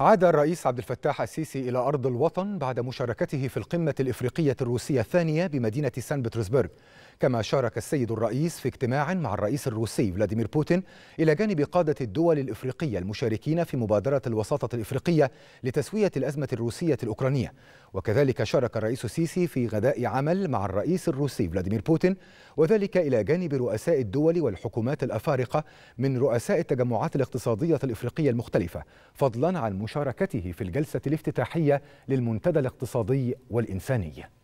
عاد الرئيس عبد الفتاح السيسي إلى أرض الوطن بعد مشاركته في القمة الإفريقية الروسية الثانية بمدينة سان بطرسبرغ كما شارك السيد الرئيس في اجتماع مع الرئيس الروسي فلاديمير بوتين إلى جانب قادة الدول الإفريقية المشاركين في مبادرة الوساطة الإفريقية لتسوية الأزمة الروسية الأوكرانية وكذلك شارك الرئيس السيسي في غداء عمل مع الرئيس الروسي فلاديمير بوتين وذلك إلى جانب رؤساء الدول والحكومات الأفارقة من رؤساء التجمعات الاقتصادية الإفريقية المختلفة فضلا عن مشاركته في الجلسة الافتتاحية للمنتدى الاقتصادي والإنساني